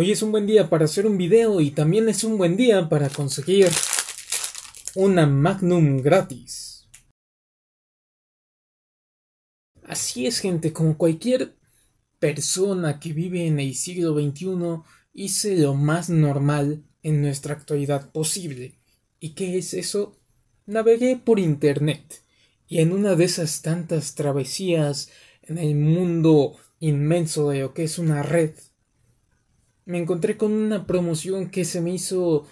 Hoy es un buen día para hacer un video y también es un buen día para conseguir una Magnum gratis. Así es gente, como cualquier persona que vive en el siglo XXI, hice lo más normal en nuestra actualidad posible. ¿Y qué es eso? Navegué por Internet y en una de esas tantas travesías en el mundo inmenso de lo que es una red me encontré con una promoción que se me hizo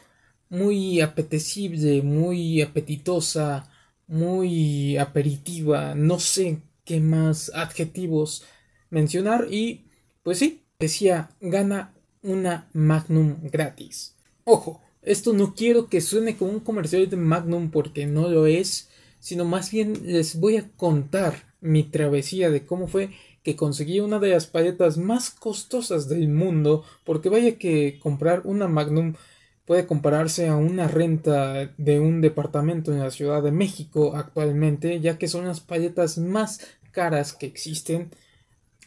muy apetecible, muy apetitosa, muy aperitiva, no sé qué más adjetivos mencionar y pues sí, decía gana una Magnum gratis. Ojo, esto no quiero que suene como un comercial de Magnum porque no lo es, sino más bien les voy a contar mi travesía de cómo fue que conseguí una de las paletas más costosas del mundo, porque vaya que comprar una Magnum puede compararse a una renta de un departamento en la Ciudad de México actualmente, ya que son las paletas más caras que existen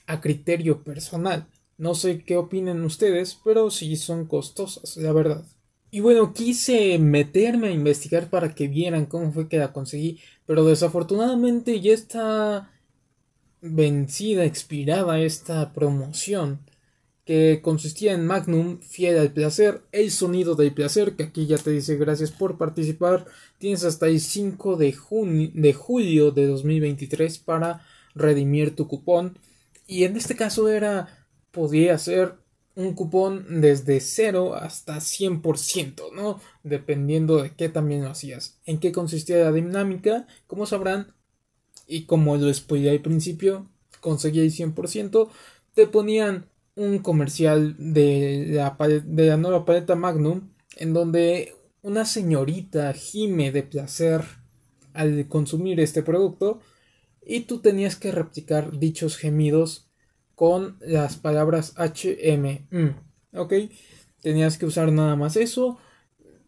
a criterio personal. No sé qué opinen ustedes, pero sí son costosas, la verdad. Y bueno, quise meterme a investigar para que vieran cómo fue que la conseguí, pero desafortunadamente ya está vencida expirada esta promoción que consistía en Magnum, fiel al placer, el sonido del placer, que aquí ya te dice gracias por participar, tienes hasta el 5 de, de julio de 2023 para redimir tu cupón y en este caso era, podía ser un cupón desde 0 hasta 100%, ¿no? Dependiendo de qué también lo hacías. ¿En qué consistía la dinámica? Como sabrán, y como lo spoilé al principio, conseguí el 100%, te ponían un comercial de la, de la nueva paleta Magnum, en donde una señorita gime de placer al consumir este producto, y tú tenías que replicar dichos gemidos con las palabras HM. ¿Ok? Tenías que usar nada más eso,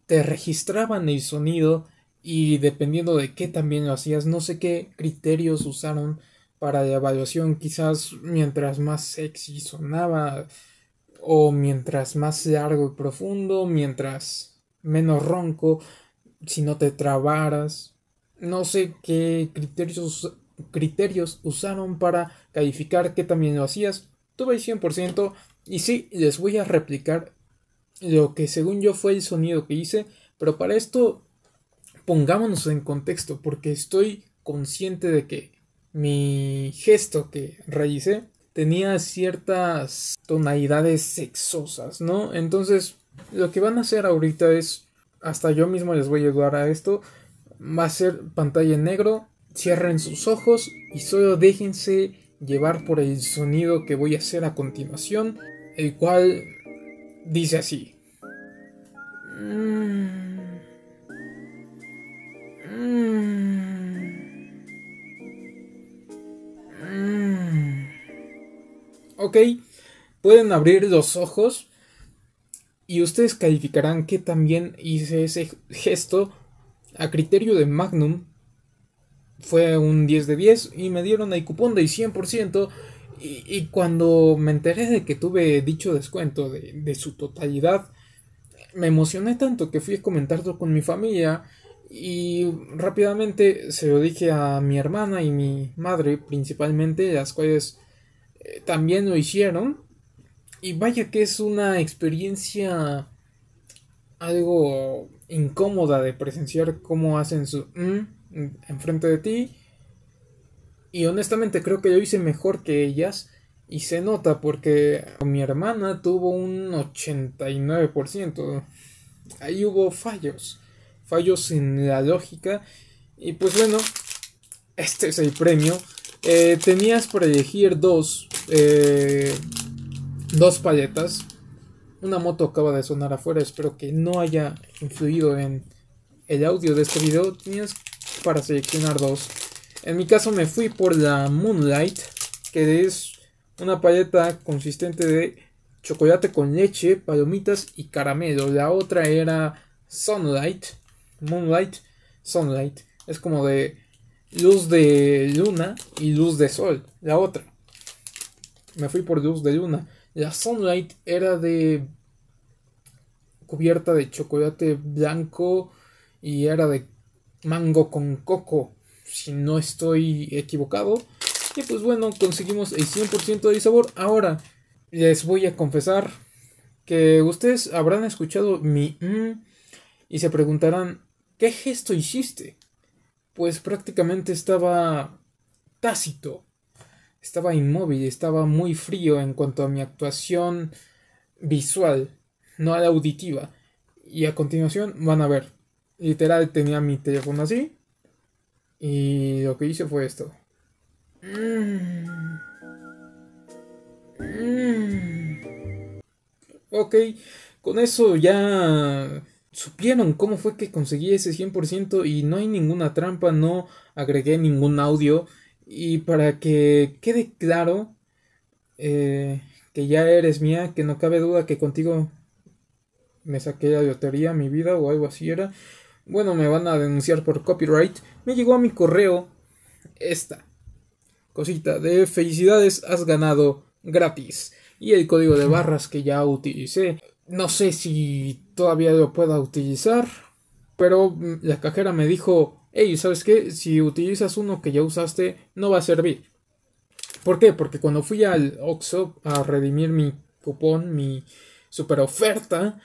te registraban el sonido y dependiendo de qué también lo hacías, no sé qué criterios usaron para la evaluación, quizás mientras más sexy sonaba o mientras más largo y profundo, mientras menos ronco, si no te trabaras, no sé qué criterios, criterios usaron para calificar qué también lo hacías, tuve el 100% y sí, les voy a replicar lo que según yo fue el sonido que hice, pero para esto pongámonos en contexto, porque estoy consciente de que mi gesto que realicé tenía ciertas tonalidades sexosas, ¿no? Entonces, lo que van a hacer ahorita es, hasta yo mismo les voy a ayudar a esto, va a ser pantalla en negro, cierren sus ojos y solo déjense llevar por el sonido que voy a hacer a continuación, el cual dice así. Mm. Ok, pueden abrir los ojos y ustedes calificarán que también hice ese gesto a criterio de Magnum. Fue un 10 de 10 y me dieron el cupón de 100%. Y, y, cuando me enteré de que tuve dicho descuento de, de su totalidad, me emocioné tanto que fui a comentarlo con mi familia y rápidamente se lo dije a mi hermana y mi madre principalmente, las cuales también lo hicieron. Y vaya que es una experiencia algo incómoda de presenciar cómo hacen su en mm", enfrente de ti. Y honestamente creo que yo hice mejor que ellas. Y se nota porque mi hermana tuvo un 89%. Ahí hubo fallos. Fallos en la lógica. Y pues bueno, este es el premio. Eh, tenías para elegir dos, eh, dos paletas. Una moto acaba de sonar afuera, espero que no haya influido en el audio de este video. Tenías para seleccionar dos. En mi caso me fui por la Moonlight, que es una paleta consistente de chocolate con leche, palomitas y caramelo. La otra era Sunlight, Moonlight, Sunlight. Es como de luz de luna y luz de sol, la otra. Me fui por luz de luna. La Sunlight era de cubierta de chocolate blanco y era de mango con coco, si no estoy equivocado. Y pues bueno, conseguimos el 100% del sabor. Ahora, les voy a confesar que ustedes habrán escuchado mi mm, y se preguntarán, ¿qué gesto hiciste? pues prácticamente estaba tácito, estaba inmóvil, estaba muy frío en cuanto a mi actuación visual, no a la auditiva. Y a continuación van a ver, literal tenía mi teléfono así y lo que hice fue esto. Mm. Mm. Ok, con eso ya supieron cómo fue que conseguí ese 100% y no hay ninguna trampa, no agregué ningún audio. Y para que quede claro eh, que ya eres mía, que no cabe duda que contigo me saqué la lotería, mi vida o algo así era. Bueno, me van a denunciar por copyright. Me llegó a mi correo esta cosita de felicidades, has ganado gratis. Y el código de barras que ya utilicé. No sé si todavía lo pueda utilizar, pero la cajera me dijo, hey, ¿sabes qué? Si utilizas uno que ya usaste, no va a servir. ¿Por qué? Porque cuando fui al Oxxo a redimir mi cupón, mi super oferta,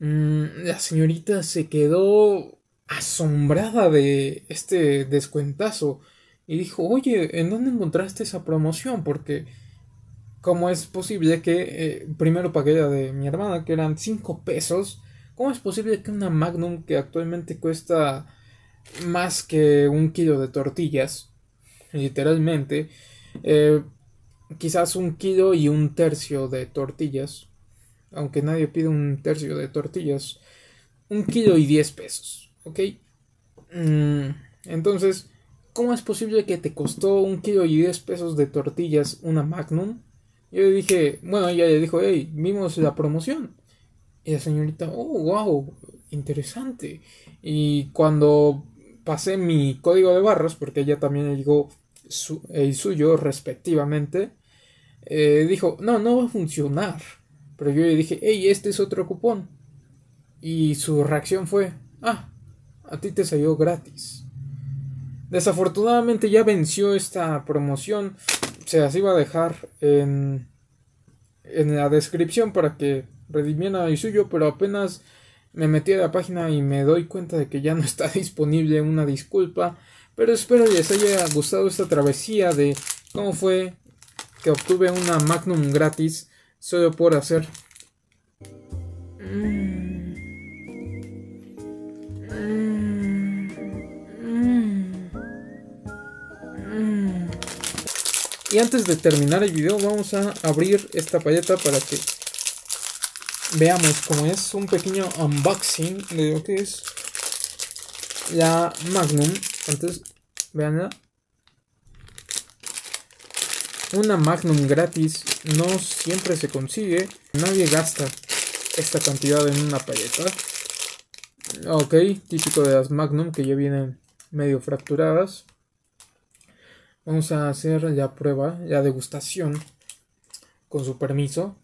mm, la señorita se quedó asombrada de este descuentazo y dijo, oye, ¿en dónde encontraste esa promoción? Porque ¿Cómo es posible que eh, primero pagué la de mi hermana, que eran 5 pesos? ¿Cómo es posible que una Magnum que actualmente cuesta más que un kilo de tortillas, literalmente, eh, quizás un kilo y un tercio de tortillas, aunque nadie pide un tercio de tortillas, un kilo y 10 pesos, ¿ok? Mm, entonces, ¿cómo es posible que te costó un kilo y 10 pesos de tortillas una Magnum? Yo le dije, bueno, ella le dijo, hey, vimos la promoción. Y la señorita, oh, wow, interesante. Y cuando pasé mi código de barras, porque ella también llegó su, el suyo respectivamente, eh, dijo, no, no va a funcionar. Pero yo le dije, hey, este es otro cupón. Y su reacción fue, ah, a ti te salió gratis. Desafortunadamente ya venció esta promoción se las iba a dejar en, en la descripción para que redimiera el suyo, pero apenas me metí a la página y me doy cuenta de que ya no está disponible una disculpa. Pero espero les haya gustado esta travesía de cómo fue que obtuve una Magnum gratis solo por hacer... Mm. Y antes de terminar el video vamos a abrir esta paleta para que veamos cómo es un pequeño unboxing de lo que es la Magnum. Antes, veanla. Una Magnum gratis no siempre se consigue. Nadie gasta esta cantidad en una paleta. Ok, típico de las Magnum que ya vienen medio fracturadas. Vamos a hacer la prueba, la degustación, con su permiso.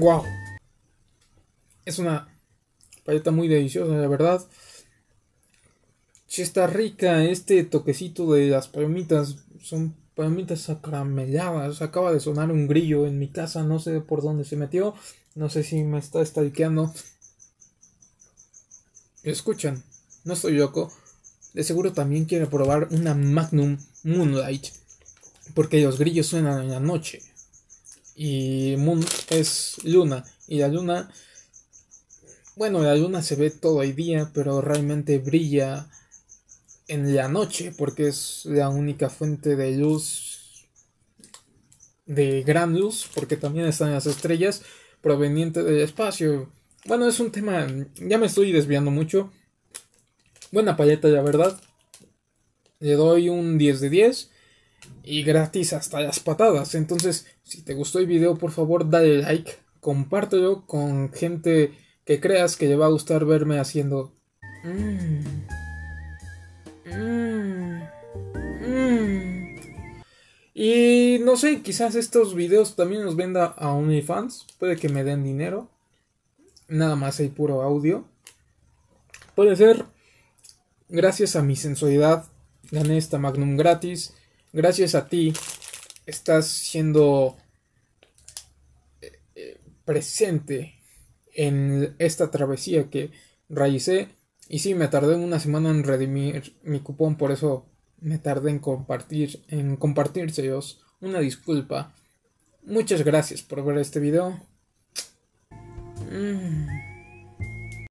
Wow. Es una paleta muy deliciosa, la verdad. Si está rica este toquecito de las palomitas. Son palomitas acarameladas. Acaba de sonar un grillo en mi casa. No sé por dónde se metió. No sé si me está estalqueando. Escuchan, no estoy loco. De seguro también quiere probar una Magnum Moonlight. Porque los grillos suenan en la noche. Y Moon es luna. Y la luna bueno, la luna se ve todo el día, pero realmente brilla en la noche porque es la única fuente de luz, de gran luz, porque también están las estrellas provenientes del espacio. Bueno, es un tema, ya me estoy desviando mucho. Buena paleta, la verdad. Le doy un 10 de 10 y gratis hasta las patadas. Entonces, si te gustó el video, por favor, dale like, compártelo con gente que creas que le va a gustar verme haciendo... Mm. Mm. Mm. Y no sé, quizás estos videos también los venda a OnlyFans. Puede que me den dinero. Nada más hay puro audio. Puede ser. Gracias a mi sensualidad gané esta Magnum gratis. Gracias a ti estás siendo eh, eh, presente en esta travesía que raicé Y sí, me tardé una semana en redimir mi cupón, por eso me tardé en compartir, en compartírselos. Una disculpa. Muchas gracias por ver este video. Mm.